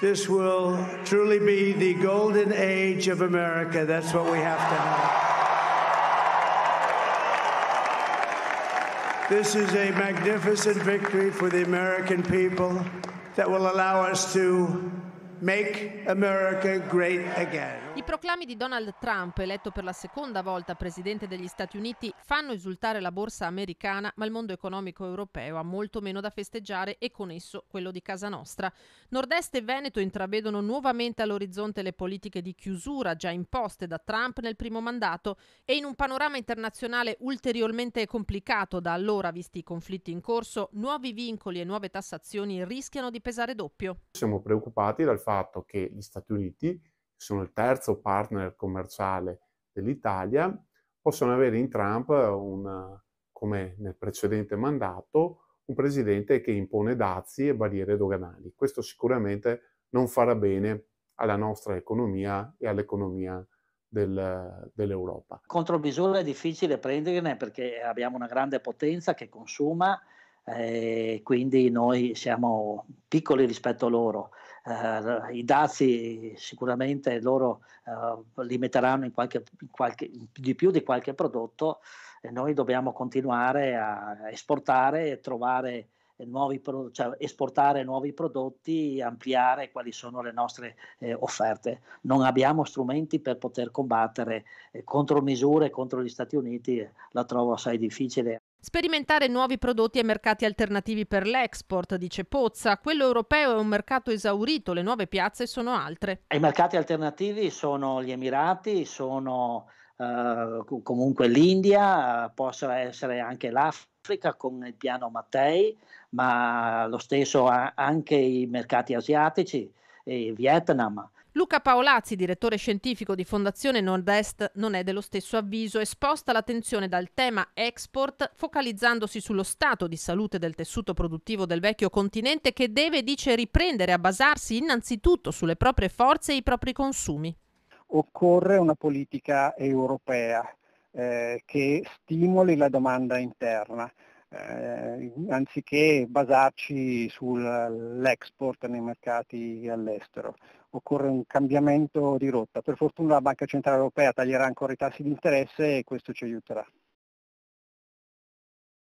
This will truly be the golden age of America. That's what we have to have. This is a magnificent victory for the American people that will allow us to Make America Great Again. I proclami di Donald Trump, eletto per la seconda volta presidente degli Stati Uniti, fanno esultare la borsa americana, ma il mondo economico europeo ha molto meno da festeggiare e con esso quello di casa nostra. Nord-Est e Veneto intravedono nuovamente all'orizzonte le politiche di chiusura già imposte da Trump nel primo mandato e in un panorama internazionale ulteriormente complicato da allora, visti i conflitti in corso, nuovi vincoli e nuove tassazioni rischiano di pesare doppio. Siamo preoccupati dal fatto fatto che gli Stati Uniti, che sono il terzo partner commerciale dell'Italia, possono avere in Trump, un, come nel precedente mandato, un presidente che impone dazi e barriere doganali. Questo sicuramente non farà bene alla nostra economia e all'economia del, dell'Europa. Contromisura è difficile prenderne perché abbiamo una grande potenza che consuma eh, quindi noi siamo piccoli rispetto a loro eh, i dazi sicuramente loro eh, li metteranno in qualche, in qualche, di più di qualche prodotto e noi dobbiamo continuare a esportare e trovare nuovi, cioè esportare nuovi prodotti, ampliare quali sono le nostre eh, offerte. Non abbiamo strumenti per poter combattere eh, contro misure contro gli Stati Uniti, eh, la trovo assai difficile. Sperimentare nuovi prodotti e mercati alternativi per l'export, dice Pozza. Quello europeo è un mercato esaurito, le nuove piazze sono altre. I mercati alternativi sono gli Emirati, sono eh, comunque l'India, possono essere anche l'Africa con il piano Mattei, ma lo stesso anche i mercati asiatici e Vietnam. Luca Paolazzi, direttore scientifico di Fondazione Nord-Est, non è dello stesso avviso e sposta l'attenzione dal tema export, focalizzandosi sullo stato di salute del tessuto produttivo del vecchio continente che deve, dice, riprendere a basarsi innanzitutto sulle proprie forze e i propri consumi. Occorre una politica europea eh, che stimoli la domanda interna eh, anziché basarci sull'export nei mercati all'estero. Occorre un cambiamento di rotta. Per fortuna la Banca Centrale Europea taglierà ancora i tassi di interesse e questo ci aiuterà.